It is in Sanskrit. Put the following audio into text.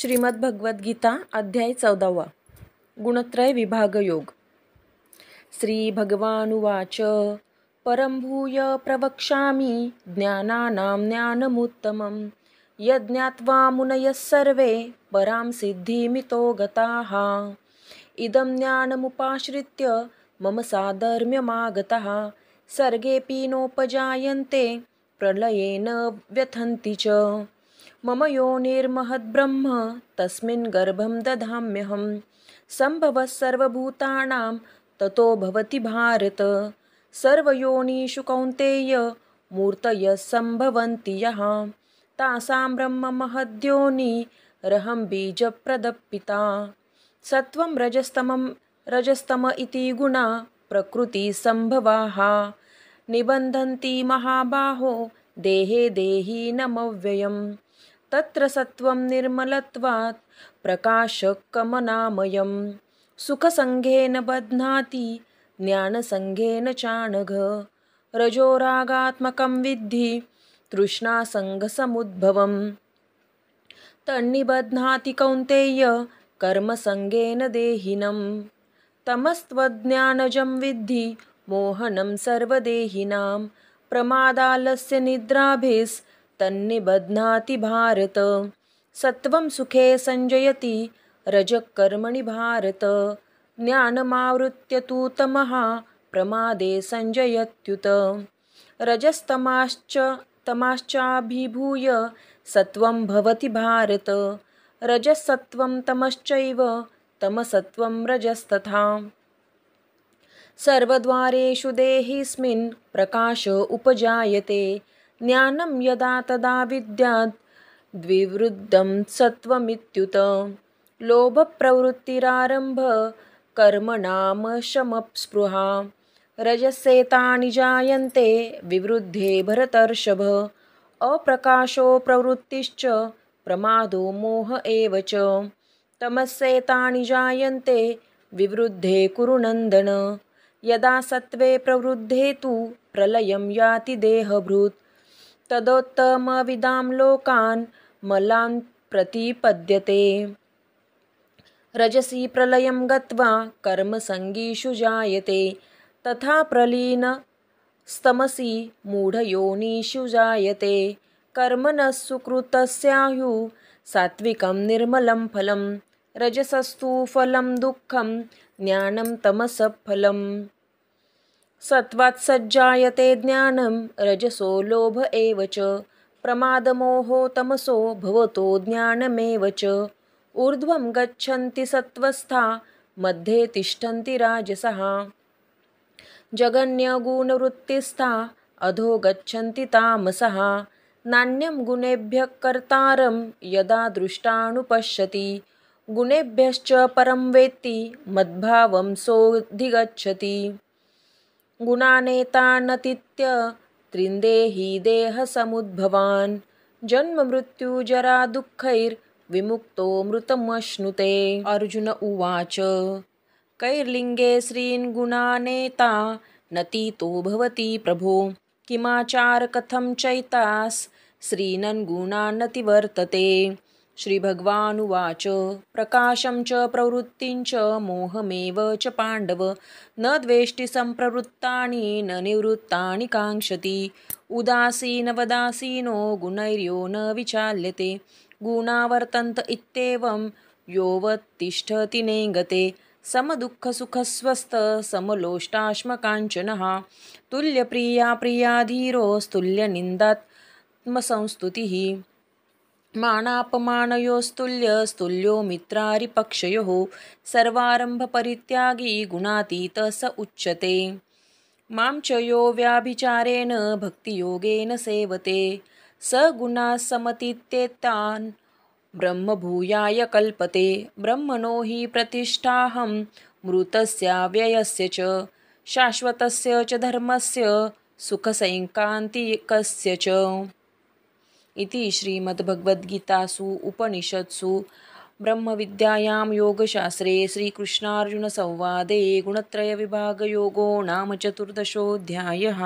श्रीमद भगवद्गीता अध्याय चौदावा गुणत्रय विभागयोग श्री परं भूय प्रवक्ष्यामि ज्ञानानां ज्ञानमुत्तमं यज्ञात्वा मुनयः सर्वे परां सिद्धिमितो गताः इदं ज्ञानमुपाश्रित्य मम साधर्म्यमागतः सर्गेऽपि नोपजायन्ते प्रलयेन व्यथन्ति च मम योनिर्महद्ब्रह्म तस्मिन् गर्भं दधाम्यहं सम्भवः सर्वभूतानां ततो भवति भारत सर्वयोनिषु कौन्तेय मूर्तय सम्भवन्ति यः तासां ब्रह्म रहं बीजप्रदप्पिता सत्वं रजस्तमं रजस्तम इति गुणा प्रकृतिसम्भवाः निबन्धन्ति महाबाहो देहे देही नमव्ययम् तत्र सत्त्वं निर्मलत्वात् प्रकाशकमनामयं सुखसङ्घेन बध्नाति ज्ञानसङ्घेन चाणघ रजोरागात्मकं विद्धि तृष्णासङ्गसमुद्भवं तन्निबध्नाति कौन्तेय कर्मसङ्गेन देहिनं तमस्त्वज्ञानजं विद्धि मोहनं सर्वदेहिनां प्रमादालस्य निद्राभिस् तन्निबध्नाति भारत सत्त्वं सुखे सञ्जयति रजकर्मणि भारत ज्ञानमावृत्य तु तमः प्रमादे सञ्जयत्युत रजस्तमाश्च तमाश्चाभिभूय सत्त्वं भवति भारत रजसत्त्वं तमश्चैव तमसत्त्वं रजस्तथा सर्वद्वारेषु देहिस्मिन् प्रकाश उपजायते ज्ञानं यदा तदा विद्यात् द्विवृद्धं सत्त्वमित्युत लोभप्रवृत्तिरारम्भ शमप्स्पृहा रजसेतानि जायन्ते विवृद्धे भरतर्षभ अप्रकाशो प्रवृत्तिश्च प्रमादो मोह एव च तमस्येतानि जायन्ते विवृद्धे कुरुनन्दन यदा सत्त्वे प्रवृद्धे तु प्रलयं याति देहभृत् तदोत्तमविदां लोकान् मलान् प्रतिपद्यते रजसी प्रलयं गत्वा कर्मसङ्गीषु जायते तथा प्रलीन प्रलीनस्तमसि मूढयोनिषु जायते न सुकृतस्यायु सात्विकं निर्मलं फलं रजसस्तु फलं दुःखं ज्ञानं तमसफलम् सत्त्वात् सज्जायते ज्ञानं रजसो लोभ एव च प्रमादमोहो तमसो भवतो ज्ञानमेव च ऊर्ध्वं गच्छन्ति सत्त्वस्था मध्ये तिष्ठन्ति राजसः जगन्यगुणवृत्तिस्था अधो गच्छन्ति तामसः नान्यं गुणेभ्यः कर्तारं यदा दृष्टानुपश्यति गुणेभ्यश्च परं वेत्ति मद्भावं सोऽधिगच्छति गुणानेतानतीत्य त्रिन्देही देहसमुद्भवान् जन्ममृत्युजरादुःखैर्विमुक्तो मृतमश्नुते अर्जुन उवाच कैर्लिंगे श्रीन् गुणानेता नती तो भवती प्रभो कथम किमाचारकथं चैतास् श्रीनन् गुणानतिवर्तते श्रीभगवानुवाच प्रकाशं च प्रवृत्तिं च मोहमेव च पाण्डव न द्वेष्टिसम्प्रवृत्तानि न निवृत्तानि काङ्क्षति उदासीनवदासीनो गुणैर्यो न विचाल्यते गुणावर्तन्त इत्येवं योवत्तिष्ठति नेङ्गते समदुःखसुखस्वस्थ समलोष्टाश्मकाञ्चनः तुल्यप्रिया प्रिया मानापमानयोस्तुल्यस्तुल्यो मित्रारिपक्षयोः सर्वारम्भपरित्यागी गुणातीत स उच्यते मां च यो व्याभिचारेण भक्तियोगेन सेवते स गुणास्समतित्येतान् ब्रह्मभूयाय कल्पते ब्रह्मणो हि प्रतिष्ठाहं मृतस्या व्ययस्य च शाश्वतस्य च धर्मस्य सुखसैकान्तिकस्य च इति श्रीमद्भगवद्गीतासु उपनिषत्सु ब्रह्मविद्यायां योगशास्त्रे श्रीकृष्णार्जुनसंवादे गुणत्रयविभागयोगो नाम चतुर्दशोऽध्यायः